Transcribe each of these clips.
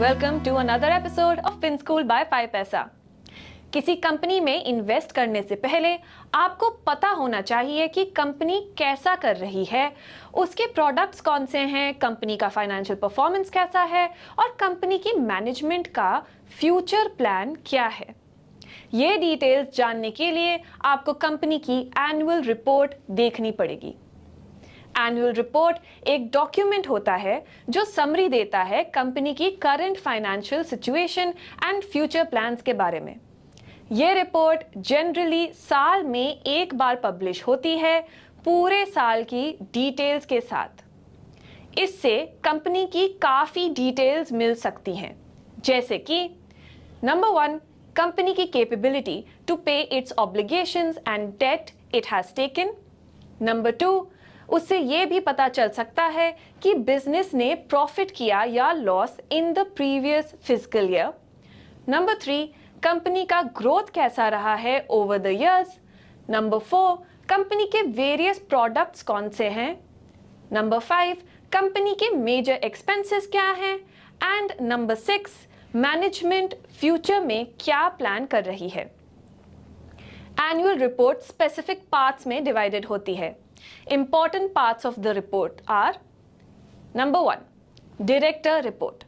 Welcome to another episode of fin school by five paisa किसी company में invest करने से पहले आपको पता होना चाहिए कि कंपनी कैसा कर रही है उसके प्रोडक्ट्स कौन से हैं कंपनी का फाइनेंशियल परफॉर्मेंस कैसा है और कंपनी की मैनेजमेंट का फ्यूचर प्लान क्या है ये डिटेल्स जानने के लिए आपको कंपनी की एनुअल रिपोर्ट देखनी पड़ेगी एनुअल रिपोर्ट एक डॉक्यूमेंट होता है जो समरी देता है कंपनी की current financial situation and future plans के बारे में ये रिपोर्ट जनरली साल में एक बार पब्लिश होती है पूरे साल की डिटेल्स के साथ इससे कंपनी की काफ़ी डिटेल्स मिल सकती हैं जैसे कि नंबर वन कंपनी की capability to pay its obligations and debt it has taken number two उससे ये भी पता चल सकता है कि बिजनेस ने प्रॉफिट किया या loss in the previous physical year number three company का ग्रोथ कैसा रहा है over the years number four company के वेरियस प्रोडक्ट्स कौन से हैं नंबर फाइव कंपनी के मेजर एक्सपेंसेस क्या हैं and number six management future में क्या प्लान कर रही है एनुअल रिपोर्ट स्पेसिफिक पार्ट्स में डिवाइडेड होती है Important parts of the report are number one, director report.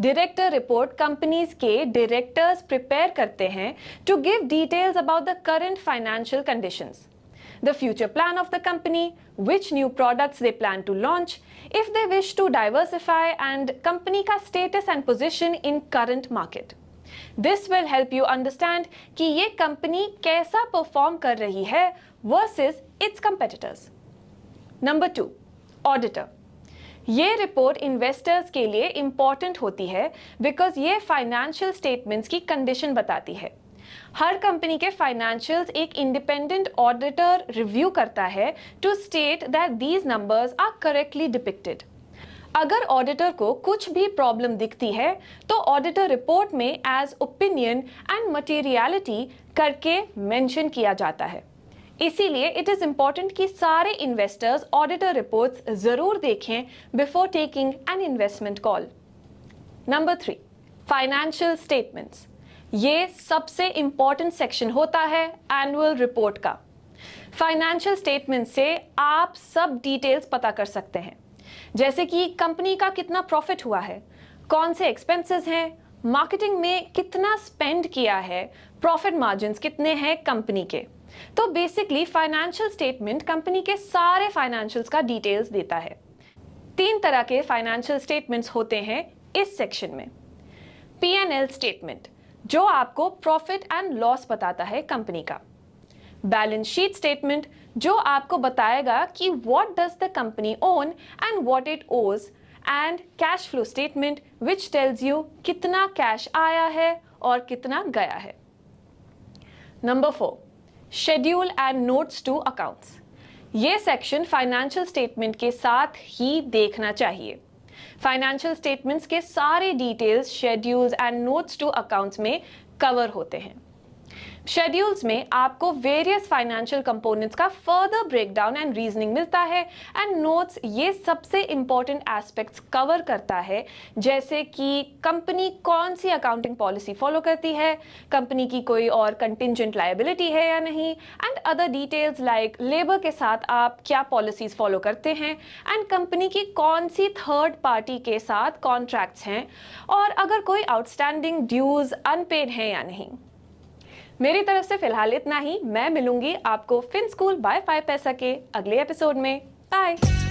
report companies ke directors prepare karte hain to give details about the current financial conditions, the future plan of the company, which new products they plan to launch, if they wish to diversify and company ka status and position in current market. This will help you understand कि ये company कैसा perform कर रही है versus its competitors number two auditor ये report investors के लिए important होती है बिकॉज ये फाइनेंशियल स्टेटमेंट्स की कंडीशन बताती है हर कंपनी के फाइनेंशियल्स एक इंडिपेंडेंट ऑडिटर रिव्यू करता है to state that these numbers are correctly depicted अगर ऑडिटर को कुछ भी प्रॉब्लम दिखती है तो ऑडिटर रिपोर्ट में एज ओपिनियन एंड मटेरियलिटी करके मेंशन किया जाता है इसीलिए इट इज़ इम्पॉर्टेंट कि सारे इन्वेस्टर्स ऑडिटर रिपोर्ट्स ज़रूर देखें before taking an investment call number three financial statements ये सबसे इम्पॉर्टेंट सेक्शन होता है एनुअल रिपोर्ट का फाइनेंशियल स्टेटमेंट से आप सब डिटेल्स पता कर सकते हैं जैसे कि कंपनी का कितना प्रॉफिट हुआ है कौन से एक्सपेंसेस हैं मार्केटिंग में कितना स्पेंड किया है प्रॉफिट मार्जिन कितने हैं कंपनी के तो बेसिकली फाइनेंशियल स्टेटमेंट कंपनी के सारे फाइनेंशियल्स का डिटेल्स देता है तीन तरह के फाइनेंशियल स्टेटमेंट्स होते हैं इस सेक्शन में पी एन एल स्टेटमेंट जो आपको प्रॉफिट एंड लॉस बताता है कंपनी का बैलेंस शीट स्टेटमेंट जो आपको बताएगा कि what does the company own and what it owes and cash flow statement which tells you कितना कैश आया है और कितना गया है number four schedule and notes to accounts ये सेक्शन फाइनेंशियल स्टेटमेंट के साथ ही देखना चाहिए फाइनेंशियल स्टेटमेंट्स के सारे details schedules and notes to accounts में कवर होते हैं शेड्यूल्स में आपको वेरियस फाइनेंशियल कंपोनेंट्स का फर्दर ब्रेकडाउन एंड रीजनिंग मिलता है एंड नोट्स ये सबसे इंपॉर्टेंट एस्पेक्ट्स कवर करता है जैसे कि कंपनी कौन सी अकाउंटिंग पॉलिसी फॉलो करती है कंपनी की कोई और कंटिजेंट लाइबिलिटी है या नहीं and other details like labour के साथ आप क्या पॉलिसीज फॉलो करते हैं एंड कंपनी की कौन सी थर्ड पार्टी के साथ कॉन्ट्रैक्ट्स हैं और अगर कोई आउटस्टैंडिंग ड्यूज अनपेड हैं या नहीं मेरी तरफ से फिलहाल इतना ही मैं मिलूंगी आपको फिन स्कूल बाय फाइव पैसा के अगले एपिसोड में बाय